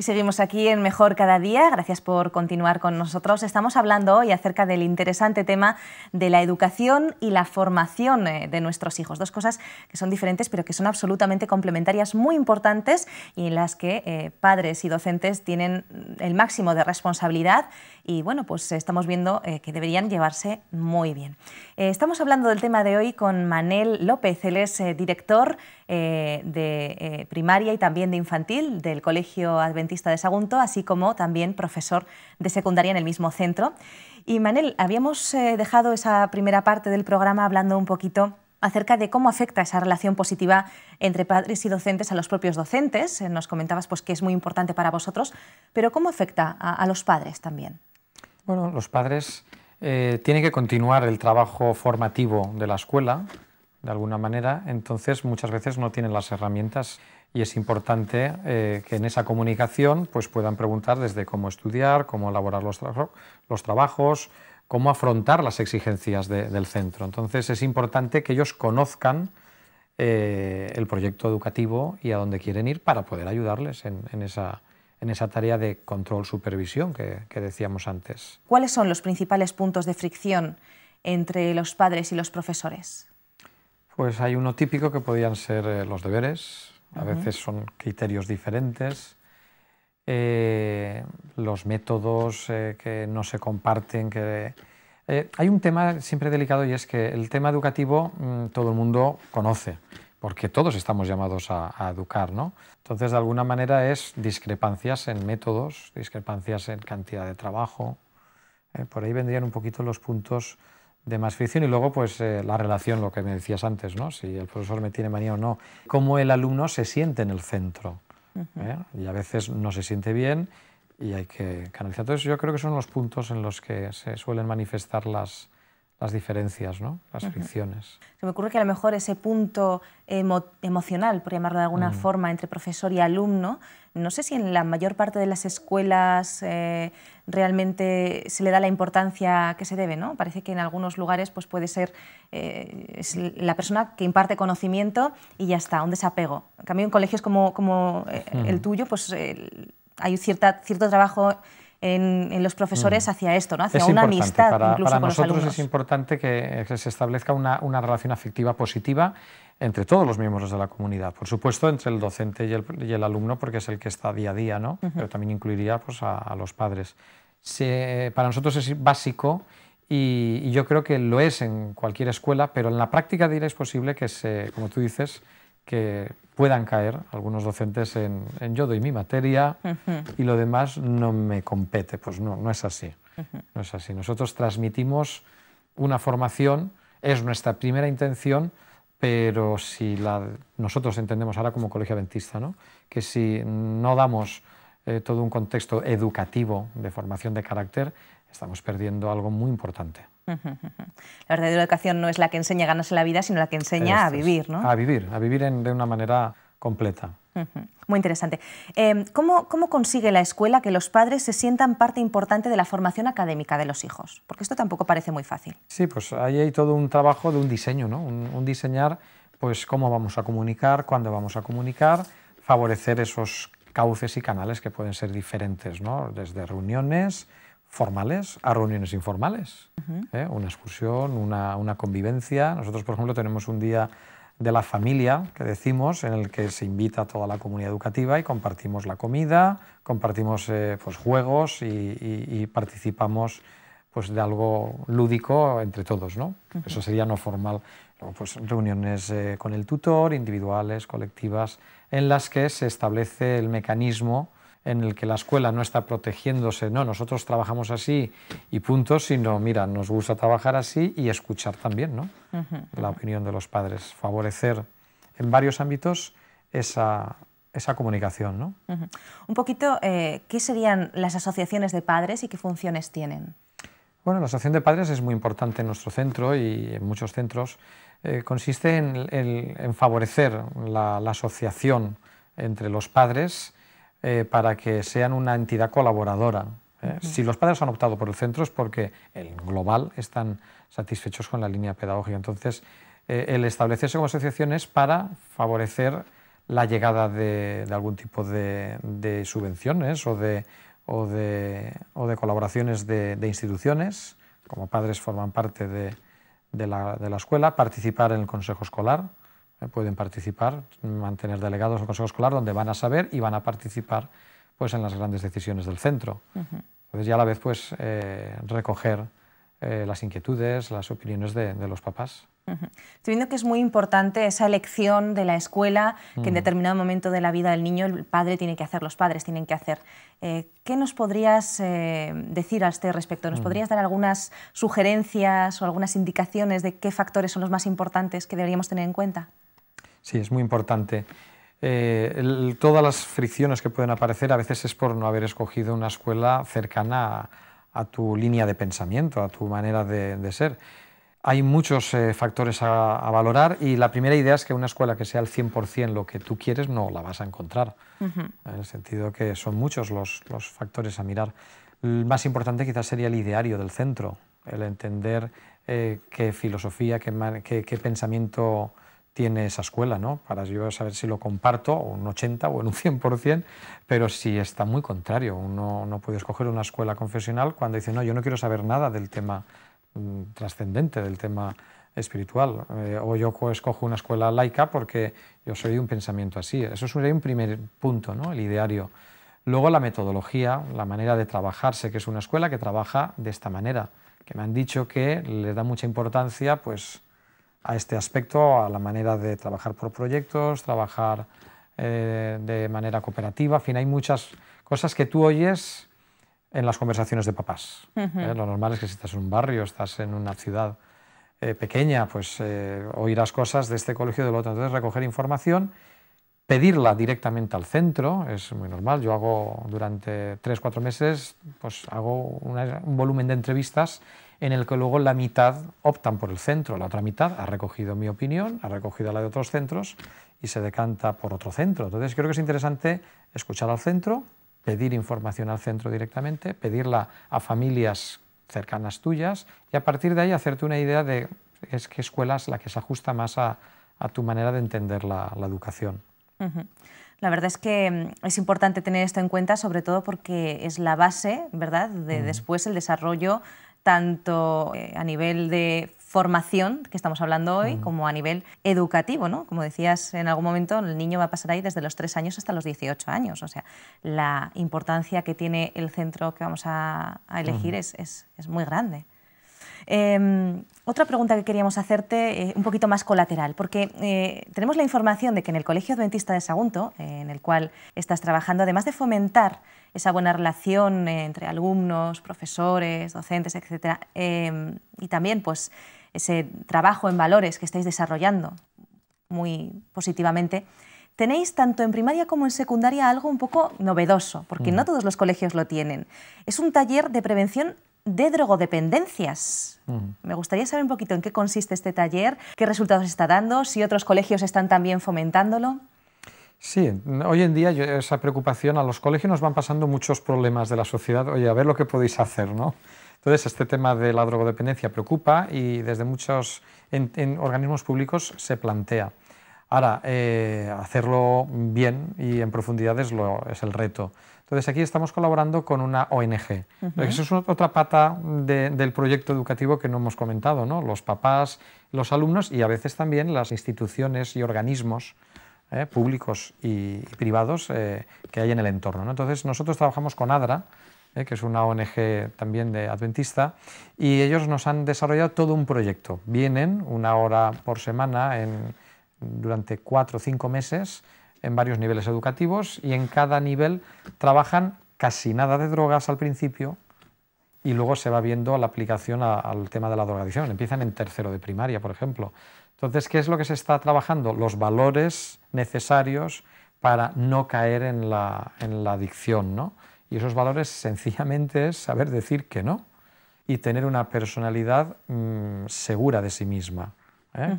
Y seguimos aquí en Mejor Cada Día. Gracias por continuar con nosotros. Estamos hablando hoy acerca del interesante tema de la educación y la formación eh, de nuestros hijos. Dos cosas que son diferentes, pero que son absolutamente complementarias, muy importantes y en las que eh, padres y docentes tienen el máximo de responsabilidad y bueno, pues estamos viendo eh, que deberían llevarse muy bien. Eh, estamos hablando del tema de hoy con Manel López, él es eh, director de primaria y también de infantil del Colegio Adventista de Sagunto, así como también profesor de secundaria en el mismo centro. Y Manel, habíamos dejado esa primera parte del programa hablando un poquito acerca de cómo afecta esa relación positiva entre padres y docentes a los propios docentes. Nos comentabas pues, que es muy importante para vosotros, pero ¿cómo afecta a los padres también? Bueno, los padres eh, tienen que continuar el trabajo formativo de la escuela, de alguna manera, entonces muchas veces no tienen las herramientas y es importante eh, que en esa comunicación pues, puedan preguntar desde cómo estudiar, cómo elaborar los, trabajos, cómo afrontar las exigencias del centro. Entonces es importante que ellos conozcan eh, el proyecto educativo y a dónde quieren ir para poder ayudarles en esa en esa tarea de control-supervisión que, decíamos antes. ¿Cuáles son los principales puntos de fricción entre los padres y los profesores? Pues hay uno típico que podrían ser eh, los deberes, a veces son criterios diferentes, eh, los métodos eh, que no se comparten, que... hay un tema siempre delicado y es que el tema educativo mm, todo el mundo conoce porque todos estamos llamados a, educar, ¿no? Entonces, de alguna manera es discrepancias en métodos, discrepancias en cantidad de trabajo. ¿eh? por ahí vendrían un poquito los puntos de más fricción y luego pues eh, la relación, lo que me decías antes, ¿no? si el profesor me tiene manía o no, cómo el alumno se siente en el centro. ¿eh? Y a veces no se siente bien y hay que canalizar. Entonces yo creo que son los puntos en los que se suelen manifestar las, las diferencias, ¿no? las fricciones. Se me ocurre que a lo mejor ese punto emocional, por llamarlo de alguna mm. forma, entre profesor y alumno, no sé si en la mayor parte de las escuelas eh, realmente se le da la importancia que se debe. ¿no? Parece que en algunos lugares pues, puede ser eh, la persona que imparte conocimiento y ya está, un desapego. En cambio, en colegios como, eh, el hmm. tuyo, pues, hay cierta, cierto trabajo en, los profesores mm. hacia esto, ¿no? hacia es una amistad. Para, incluso con nosotros los es importante que, se establezca una, relación afectiva positiva entre todos los miembros de la comunidad, por supuesto, entre el docente y el, alumno, porque es el que está día a día, ¿no? pero también incluiría pues, a, los padres. para nosotros es básico y, yo creo que lo es en cualquier escuela, pero en la práctica diré es posible que, se, como tú dices, que puedan caer algunos docentes en, en yo doy mi materia y lo demás no me compete. Pues no, no es así. No es así. Nosotros transmitimos una formación, es nuestra primera intención, pero si nosotros entendemos ahora como colegio adventista, ¿no? que si no damos eh, todo un contexto educativo de formación de carácter, estamos perdiendo algo muy importante. La verdadera educación no es la que enseña a ganarse la vida, sino la que enseña a vivir, ¿no? A vivir, a vivir de una manera completa. Muy interesante. Em, ¿cómo, consigue la escuela que los padres se sientan parte importante de la formación académica de los hijos? Porque esto tampoco parece muy fácil. Sí, pues ahí hay todo un trabajo de un diseño, ¿no? Un, un diseñar, pues cómo vamos a comunicar, cuándo vamos a comunicar, favorecer esos cauces y canales que pueden ser diferentes, ¿no? Desde reuniones, formales a reuniones informales. ¿eh? Una excursión, una, convivencia. Nosotros, por ejemplo, tenemos un día de la familia, que decimos, en el que se invita a toda la comunidad educativa y compartimos la comida, compartimos eh, pues, juegos y, participamos pues, de algo lúdico entre todos. ¿no? Eso sería no formal. Pues, reuniones eh, con el tutor, individuales, colectivas, en las que se establece el mecanismo en el que la escuela no está protegiéndose, no, nosotros trabajamos así y punto, sino, mira, nos gusta trabajar así y escuchar también ¿no? la opinión de los padres, favorecer en varios ámbitos esa, comunicación. ¿no? Un poquito, eh, ¿qué serían las asociaciones de padres y qué funciones tienen? Bueno, la asociación de padres es muy importante en nuestro centro y en muchos centros. Eh, consiste en, favorecer la, asociación entre los padres, eh, para que sean una entidad colaboradora. ¿eh? Si los padres han optado por el centro es porque en global están satisfechos con la línea pedagógica. Entonces, eh, el establecerse como asociaciones para favorecer la llegada de, algún tipo de, subvenciones o de, colaboraciones de, instituciones, como padres forman parte de, la, escuela, participar en el consejo escolar, eh, pueden participar, mantener delegados al Consejo Escolar, donde van a saber y van a participar pues, en las grandes decisiones del centro. Y ya a la vez, pues, eh, recoger eh, las inquietudes, las opiniones de, los papás. Estoy viendo que es muy importante esa elección de la escuela, que en mm. determinado momento de la vida del niño el padre tiene que hacer, los padres tienen que hacer. ¿Qué nos podrías decir a este respecto? ¿Nos mm. podrías dar algunas sugerencias o algunas indicaciones de qué factores son los más importantes que deberíamos tener en cuenta? Sí, es muy importante. Eh, todas las fricciones que pueden aparecer a veces es por no haber escogido una escuela cercana a, tu línea de pensamiento, a tu manera de, ser. Hay muchos eh, factores a, valorar y la primera idea es que una escuela que sea al 100% lo que tú quieres no la vas a encontrar, en el sentido que son muchos los, factores a mirar. El más importante quizás sería el ideario del centro, el entender eh, qué filosofía, qué, qué pensamiento tiene esa escuela, ¿no? Para yo saber si lo comparto un 80 o en un 100%, pero si está muy contrario. Uno no puede escoger una escuela confesional cuando dice, no, yo no quiero saber nada del tema mm, trascendente, del tema espiritual. Eh, o yo escojo una escuela laica porque yo soy de un pensamiento así. Eso sería un primer punto, ¿no? El ideario. Luego la metodología, la manera de trabajarse, que es una escuela que trabaja de esta manera, que me han dicho que le da mucha importancia, pues a este aspecto, a la manera de trabajar por proyectos, trabajar eh, de manera cooperativa. En fin, hay muchas cosas que tú oyes en las conversaciones de papás. ¿eh? Lo normal es que si estás en un barrio, estás en una ciudad eh, pequeña, pues oirás cosas de este colegio y del otro. Entonces, recoger información, pedirla directamente al centro, es muy normal. Yo hago durante tres, cuatro meses, pues hago un volumen de entrevistas en el que luego la mitad optan por el centro, la otra mitad ha recogido mi opinión, ha recogido la de otros centros y se decanta por otro centro. Entonces creo que es interesante escuchar al centro, pedir información al centro directamente, pedirla a familias cercanas tuyas y a partir de ahí hacerte una idea de es qué escuela es la que se ajusta más a, tu manera de entender la, educación. La verdad es que mm, es importante tener esto en cuenta, sobre todo porque es la base, ¿verdad?, de después el desarrollo tanto eh, a nivel de formación que estamos hablando hoy como a nivel educativo, ¿no? Como decías en algún momento, el niño va a pasar ahí desde los 3 años hasta los 18 años. O sea, la importancia que tiene el centro que vamos a, elegir es, es muy grande. Em, otra pregunta que queríamos hacerte, eh, un poquito más colateral, porque eh, tenemos la información de que en el Colegio Adventista de Sagunto, eh, en el cual estás trabajando, además de fomentar esa buena relación entre alumnos, profesores, docentes, etc., em, y también pues, ese trabajo en valores que estáis desarrollando muy positivamente, tenéis tanto en primaria como en secundaria algo un poco novedoso, porque mm. no todos los colegios lo tienen. Es un taller de prevención de drogodependencias. Me gustaría saber un poquito en qué consiste este taller, qué resultados está dando, si otros colegios están también fomentándolo. Sí, hoy en día esa preocupación a los colegios nos van pasando muchos problemas de la sociedad. Oye, a ver lo que podéis hacer, ¿no? Entonces, este tema de la drogodependencia preocupa y desde muchos en, organismos públicos se plantea. Ahora, eh, hacerlo bien y en profundidad lo, es el reto. Entonces aquí estamos colaborando con una ONG. Esa es otra pata del proyecto educativo que no hemos comentado, ¿no? los papás, los alumnos y a veces también las instituciones y organismos ¿eh? públicos y, privados eh, que hay en el entorno. Entonces nosotros trabajamos con ADRA, ¿eh? que es una ONG también de adventista, y ellos nos han desarrollado todo un proyecto. Vienen una hora por semana durante cuatro o cinco meses en varios niveles educativos y en cada nivel trabajan casi nada de drogas al principio y luego se va viendo la aplicación al tema de la drogadicción. Empiezan en tercero de primaria, por ejemplo. Entonces, ¿qué es lo que se está trabajando? Los valores necesarios para no caer en la, adicción, Y esos valores sencillamente es saber decir que no y tener una personalidad mm, segura de sí misma. ¿eh?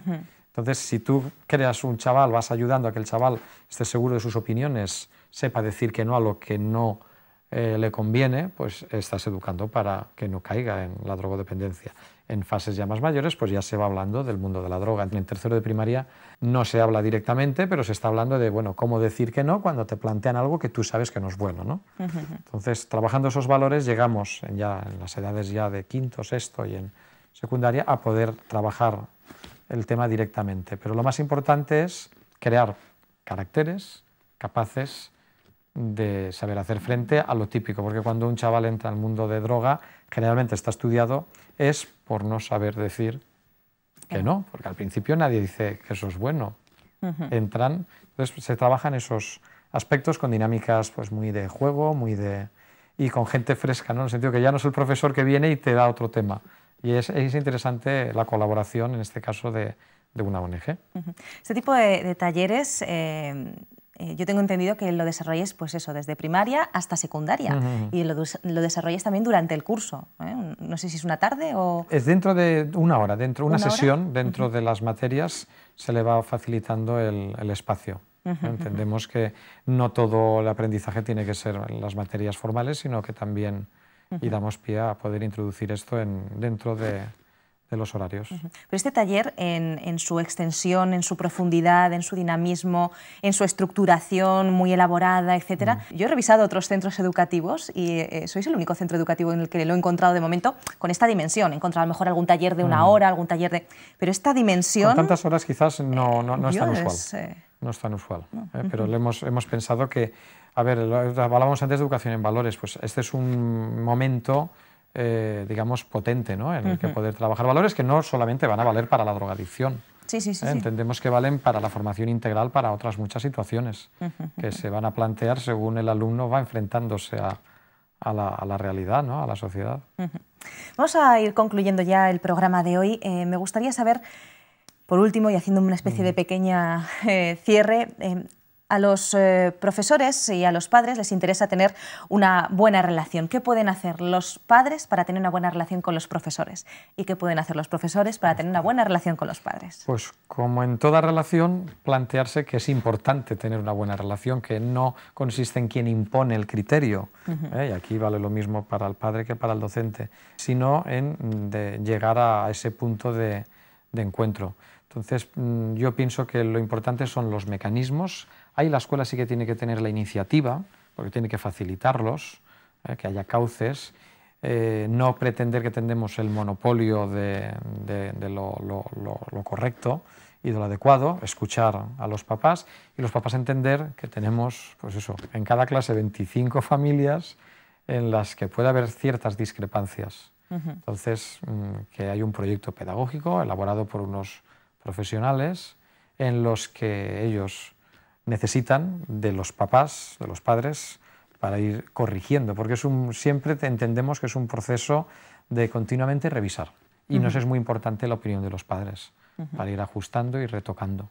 Entonces, si tú creas un chaval, vas ayudando a que el chaval esté seguro de sus opiniones, sepa decir que no a lo que no eh, le conviene, pues estás educando para que no caiga en la drogodependencia. En fases ya más mayores, pues ya se va hablando del mundo de la droga. En tercero de primaria no se habla directamente, pero se está hablando de, bueno, cómo decir que no cuando te plantean algo que tú sabes que no es bueno, ¿no? Entonces, trabajando esos valores, llegamos ya en las edades ya de quinto, sexto y en secundaria a poder trabajar el tema directamente. Pero lo más importante es crear caracteres capaces de saber hacer frente a lo típico, porque cuando un chaval entra al mundo de droga, generalmente está estudiado, es por no saber decir que no, porque al principio nadie dice que eso es bueno. Entran, entonces se trabajan esos aspectos con dinámicas pues muy de juego, muy de y con gente fresca, ¿no? En el sentido que ya no es el profesor que viene y te da otro tema, y es, interesante la colaboración, en este caso, de, una ONG. Este tipo de, talleres... Eh, eh, yo tengo entendido que lo desarrolles, pues eso, desde primaria hasta secundaria. Y lo, lo desarrolles también durante el curso. ¿eh? No sé si es una tarde o... Es dentro de una hora, dentro una, ¿Una sesión, dentro de las materias, se le va facilitando el, espacio. Entendemos que no todo el aprendizaje tiene que ser en las materias formales, sino que también y damos pie a poder introducir esto en, dentro de, los horarios. Pero este taller, en, su extensión, en su profundidad, en su dinamismo, en su estructuración muy elaborada, etcétera, yo he revisado otros centros educativos y eh, sois el único centro educativo en el que lo he encontrado de momento con esta dimensión. He encontrado a lo mejor algún taller de una hora, algún taller de... Pero esta dimensión... Con tantas horas quizás no, no, no es tan usual. Eh. No es tan usual, eh, pero le hemos, hemos pensado que a ver, hablábamos antes de educación en valores, pues este es un momento, eh, digamos, potente, ¿no? En el que poder trabajar valores que no solamente van a valer para la drogadicción. Sí, sí, sí, ¿eh? Entendemos que valen para la formación integral para otras muchas situaciones que se van a plantear según el alumno va enfrentándose a, la, realidad, ¿no? a la sociedad. Vamos a ir concluyendo ya el programa de hoy. Eh, me gustaría saber, por último, y haciendo una especie de pequeña cierre, a los eh, profesores y a los padres les interesa tener una buena relación. ¿Qué pueden hacer los padres para tener una buena relación con los profesores? ¿Y qué pueden hacer los profesores para tener una buena relación con los padres? Pues como en toda relación, plantearse que es importante tener una buena relación, que no consiste en quien impone el criterio, ¿eh? y aquí vale lo mismo para el padre que para el docente, sino en llegar a ese punto de encuentro. Entonces, mm, yo pienso que lo importante son los mecanismos. Ahí la escuela sí que tiene que tener la iniciativa, porque tiene que facilitarlos, eh, que haya cauces. Eh, no pretender que tendemos el monopolio de, lo, correcto y de lo adecuado, escuchar a los papás y los papás entender que tenemos, pues eso, en cada clase 25 familias en las que puede haber ciertas discrepancias. Entonces, mm, que hay un proyecto pedagógico elaborado por unos profesionales en los que ellos necesitan de los papás, de los padres, para ir corrigiendo, porque es un, siempre entendemos que es un proceso de continuamente revisar. Y nos es muy importante la opinión de los padres para ir ajustando y retocando.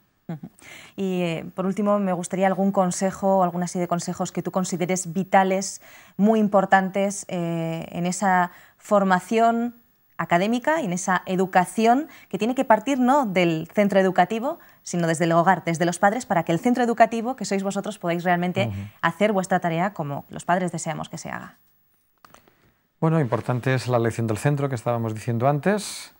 Y eh, por último, me gustaría algún consejo, alguna serie de consejos que tú consideres vitales, muy importantes eh, en esa formación académica y en esa educación que tiene que partir no del centro educativo, sino desde el hogar, desde los padres, para que el centro educativo, que sois vosotros, podáis realmente hacer vuestra tarea como los padres deseamos que se haga. Bueno, importante es la elección del centro que estábamos diciendo antes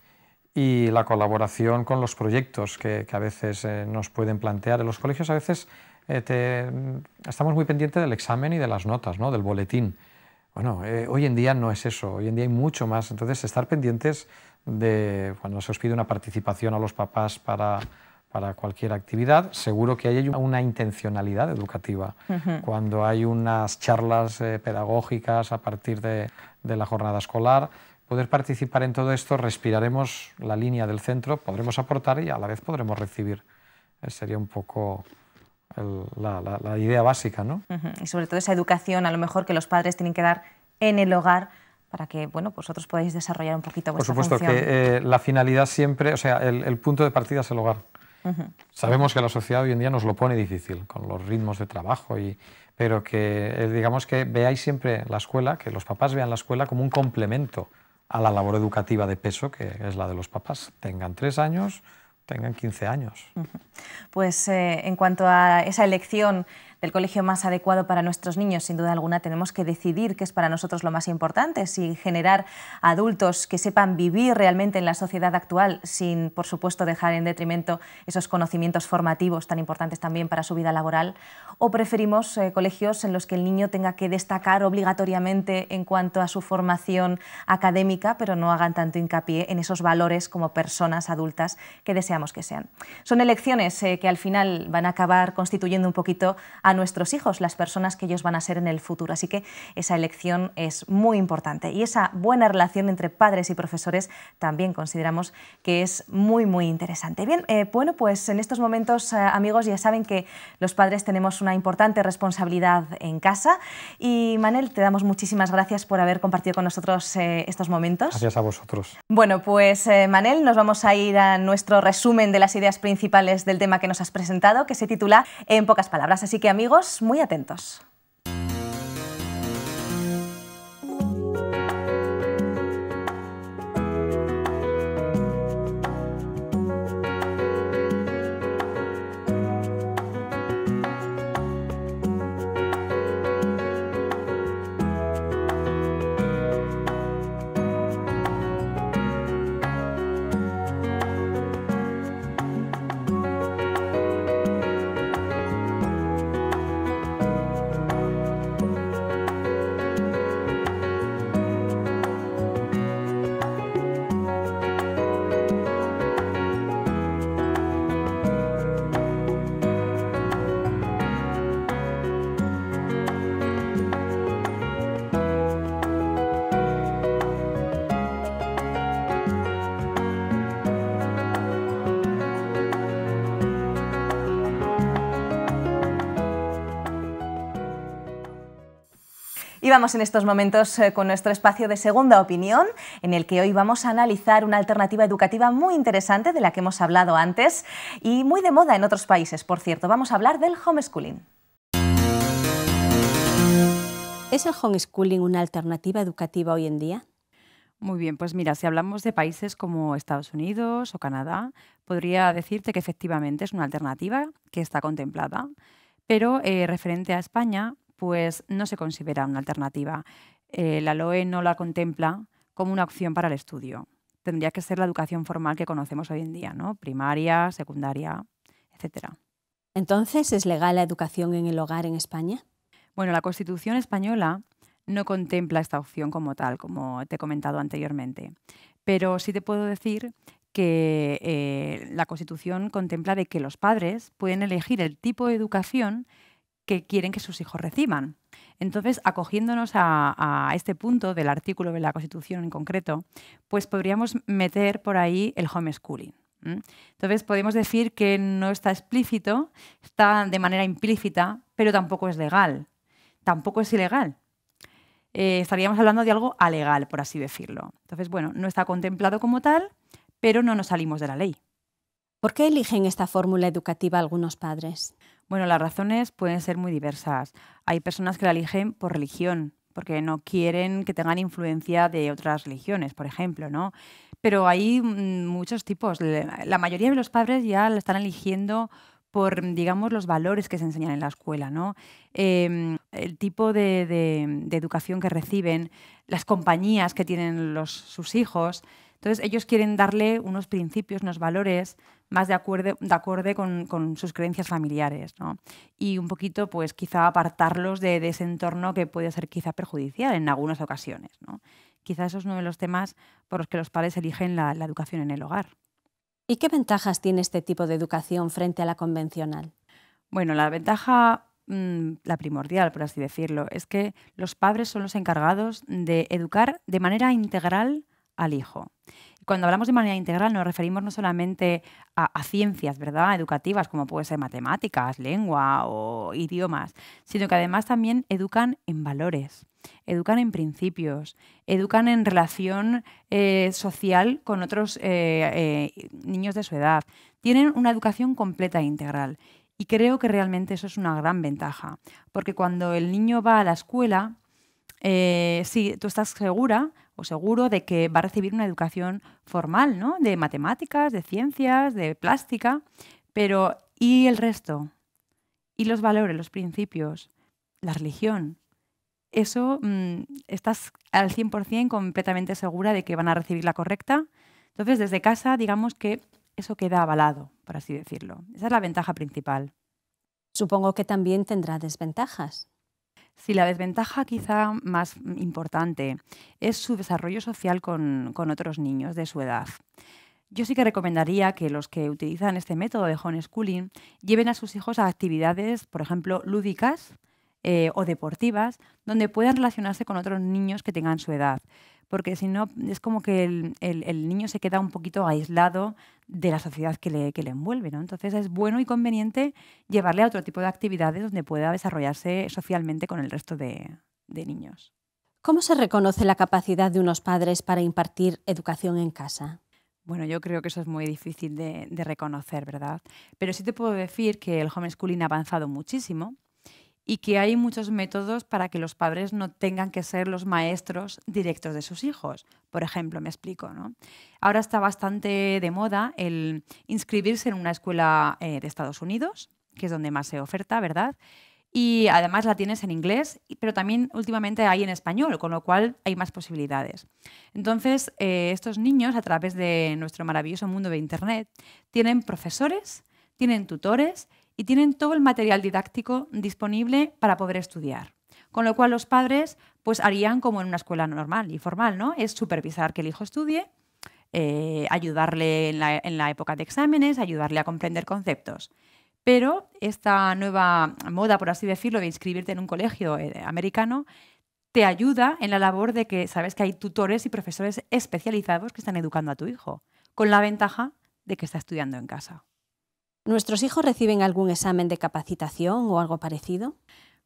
y la colaboración con los proyectos que, a veces eh, nos pueden plantear. En los colegios a veces eh, estamos muy pendientes del examen y de las notas, ¿no? del boletín. Bueno, eh, hoy en día no es eso, hoy en día hay mucho más. Entonces, estar pendientes de cuando se os pide una participación a los papás para, cualquier actividad, seguro que hay una intencionalidad educativa. Cuando hay unas charlas eh, pedagógicas a partir de, de la jornada escolar, poder participar en todo esto, respiraremos la línea del centro, podremos aportar y a la vez podremos recibir. Eh, sería un poco la, idea básica. ¿no? Y sobre todo esa educación a lo mejor que los padres tienen que dar en el hogar para que bueno, pues vosotros podáis desarrollar un poquito vuestra Por supuesto, que eh, la finalidad siempre, o sea, el, punto de partida es el hogar. Sabemos que la sociedad hoy en día nos lo pone difícil con los ritmos de trabajo, pero que eh, digamos que veáis siempre la escuela, que los papás vean la escuela como un complemento a la labor educativa de peso que es la de los papás. Tengan tres años, tengan 15 años. Pues eh, en cuanto a esa elección el colegio más adecuado para nuestros niños, sin duda alguna tenemos que decidir qué es para nosotros lo más importante, si generar adultos que sepan vivir realmente en la sociedad actual, sin por supuesto dejar en detrimento esos conocimientos formativos tan importantes también para su vida laboral, o preferimos eh, colegios en los que el niño tenga que destacar obligatoriamente en cuanto a su formación académica, pero no hagan tanto hincapié en esos valores como personas adultas que deseamos que sean. Son elecciones eh, que al final van a acabar constituyendo un poquito a nuestros hijos, las personas que ellos van a ser en el futuro. Así que esa elección es muy importante. Y esa buena relación entre padres y profesores también consideramos que es muy, muy interesante. Bien, eh, bueno, pues en estos momentos, eh, amigos, ya saben que los padres tenemos una importante responsabilidad en casa. Y Manel, te damos muchísimas gracias por haber compartido con nosotros eh, estos momentos. Gracias a vosotros. Bueno, pues Manel, nos vamos a ir a nuestro resumen de las ideas principales del tema que nos has presentado, que se titula En pocas palabras. Así que, amigos, amigos, muy atentos. vamos en estos momentos eh, con nuestro espacio de segunda opinión, en el que hoy vamos a analizar una alternativa educativa muy interesante de la que hemos hablado antes y muy de moda en otros países, por cierto. Vamos a hablar del homeschooling. ¿Es el homeschooling una alternativa educativa hoy en día? Muy bien, pues mira, si hablamos de países como Estados Unidos o Canadá, podría decirte que efectivamente es una alternativa que está contemplada. Pero eh, referente a España, pues no se considera una alternativa. Eh, la LOE no la contempla como una opción para el estudio. Tendría que ser la educación formal que conocemos hoy en día, ¿no? Primaria, secundaria, etc. Entonces, ¿es legal la educación en el hogar en España? Bueno, la Constitución española no contempla esta opción como tal, como te he comentado anteriormente. Pero sí te puedo decir que eh, la Constitución contempla de que los padres pueden elegir el tipo de educación que quieren que sus hijos reciban. Entonces, acogiéndonos a, este punto del artículo de la Constitución en concreto, pues podríamos meter por ahí el homeschooling. Entonces, podemos decir que no está explícito, está de manera implícita, pero tampoco es legal, tampoco es ilegal. Eh, estaríamos hablando de algo alegal, por así decirlo. Entonces, bueno, no está contemplado como tal, pero no nos salimos de la ley. ¿Por qué eligen esta fórmula educativa algunos padres? Bueno, las razones pueden ser muy diversas. Hay personas que la eligen por religión, porque no quieren que tengan influencia de otras religiones, por ejemplo, ¿no? Pero hay mm, muchos tipos. La mayoría de los padres ya la están eligiendo por, digamos, los valores que se enseñan en la escuela, ¿no? Em, el tipo de, educación que reciben, las compañías que tienen los, sus hijos. Entonces, ellos quieren darle unos principios, unos valores más de, acuerdo de acorde con, sus creencias familiares, Y un poquito, pues quizá apartarlos de, ese entorno que puede ser quizá perjudicial en algunas ocasiones, Quizá esos es uno de los temas por los que los padres eligen la, la educación en el hogar. ¿Y qué ventajas tiene este tipo de educación frente a la convencional? Bueno, la ventaja mm, la primordial, por así decirlo, es que los padres son los encargados de educar de manera integral al hijo. Cuando hablamos de manera integral nos referimos no solamente a, ciencias ¿verdad? educativas, como puede ser matemáticas, lengua o idiomas, sino que además también educan en valores educan en principios, educan en relación eh, social con otros eh, eh, niños de su edad. Tienen una educación completa e integral. Y creo que realmente eso es una gran ventaja, porque cuando el niño va a la escuela, si tú estás segura o seguro de que va a recibir una educación formal, ¿no? De matemáticas, de ciencias, de plástica, pero ¿y el resto? ¿Y los valores, los principios, la religión? Eso mm, estás al 100% completamente segura de que van a recibir la correcta. Entonces, desde casa, digamos que eso queda avalado, por así decirlo. Esa es la ventaja principal. Supongo que también tendrá desventajas. Si la desventaja quizá más importante es su desarrollo social con, otros niños de su edad. Yo sí que recomendaría que los que utilizan este método de homeschooling lleven a sus hijos a actividades, por ejemplo, lúdicas eh, o deportivas, donde puedan relacionarse con otros niños que tengan su edad porque si no es como que el, niño se queda un poquito aislado de la sociedad que le, envuelve. Entonces es bueno y conveniente llevarle a otro tipo de actividades donde pueda desarrollarse socialmente con el resto de, niños. ¿Cómo se reconoce la capacidad de unos padres para impartir educación en casa? Bueno, yo creo que eso es muy difícil de, de, reconocer, ¿verdad? Pero sí te puedo decir que el homeschooling ha avanzado muchísimo y que hay muchos métodos para que los padres no tengan que ser los maestros directos de sus hijos. Por ejemplo, me explico, Ahora está bastante de moda el inscribirse en una escuela eh, de Estados Unidos, que es donde más se oferta, ¿verdad? Y además la tienes en inglés, pero también últimamente hay en español, con lo cual hay más posibilidades. Entonces, eh, estos niños, a través de nuestro maravilloso mundo de Internet, tienen profesores, tienen tutores y tienen todo el material didáctico disponible para poder estudiar. Con lo cual los padres pues harían como en una escuela normal y formal, ¿no? Es supervisar que el hijo estudie, eh, ayudarle en la época de exámenes, ayudarle a comprender conceptos. Pero esta nueva moda, por así decirlo, de inscribirte en un colegio eh, americano, te ayuda en la labor de que sabes que hay tutores y profesores especializados que están educando a tu hijo, con la ventaja de que está estudiando en casa. ¿Nuestros hijos reciben algún examen de capacitación o algo parecido?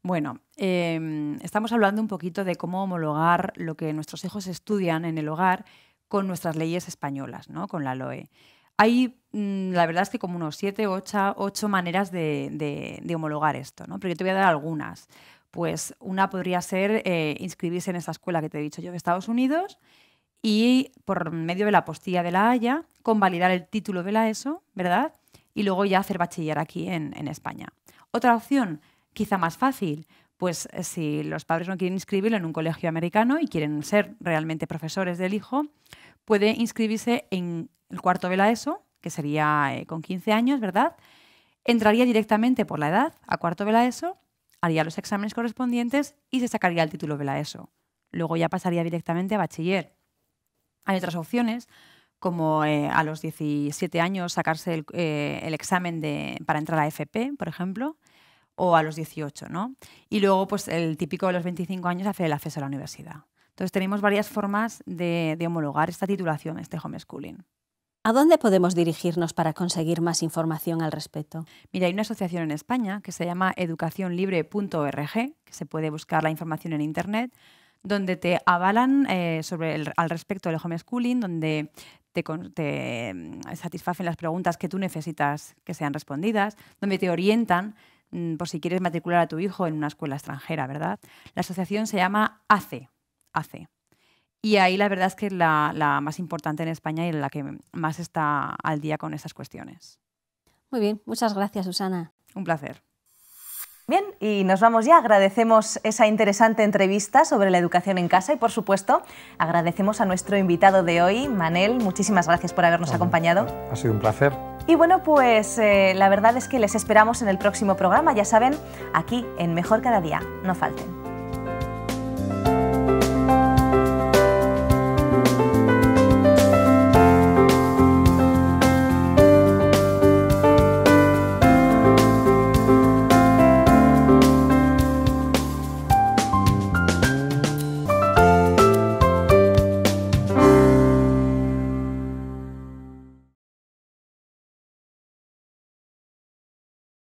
Bueno, em, estamos hablando un poquito de cómo homologar lo que nuestros hijos estudian en el hogar con nuestras leyes españolas, ¿no? con la LOE. Hay, mm, la verdad es que como unos siete, ocho, ocho maneras de, homologar esto, ¿no? pero yo te voy a dar algunas. Pues una podría ser eh, inscribirse en esa escuela que te he dicho yo de Estados Unidos y por medio de la postilla de la Haya, convalidar el título de la ESO, ¿verdad? y luego ya hacer bachiller aquí en, España. Otra opción, quizá más fácil, pues eh, si los padres no quieren inscribirlo en un colegio americano y quieren ser realmente profesores del hijo, puede inscribirse en el cuarto de ESO, que sería eh, con 15 años, ¿verdad? Entraría directamente por la edad a cuarto de ESO, haría los exámenes correspondientes y se sacaría el título de la ESO. Luego ya pasaría directamente a bachiller. Hay otras opciones, como eh, a los 17 años sacarse eh, el, examen de, para entrar a FP, por ejemplo, o a los 18, ¿no? Y luego, pues el típico de los 25 años hacer el acceso a la universidad. Entonces, tenemos varias formas de, homologar esta titulación, este homeschooling. ¿A dónde podemos dirigirnos para conseguir más información al respecto? Mira, hay una asociación en España que se llama educacionlibre.org, que se puede buscar la información en Internet, donde te avalan eh, sobre al respecto del homeschooling, donde te, mm, satisfacen las preguntas que tú necesitas que sean respondidas, donde te orientan mm, por si quieres matricular a tu hijo en una escuela extranjera, ¿verdad? La asociación se llama ACE, ACE. Y ahí la verdad es que es la, la más importante en España y la que más está al día con esas cuestiones. Muy bien, muchas gracias, Susana. Un placer. Bien, y nos vamos ya. Agradecemos esa interesante entrevista sobre la educación en casa y, por supuesto, agradecemos a nuestro invitado de hoy, Manel. Muchísimas gracias por habernos acompañado. Ha sido un placer. Y bueno, pues eh, la verdad es que les esperamos en el próximo programa, ya saben, aquí en Mejor Cada Día. No falten.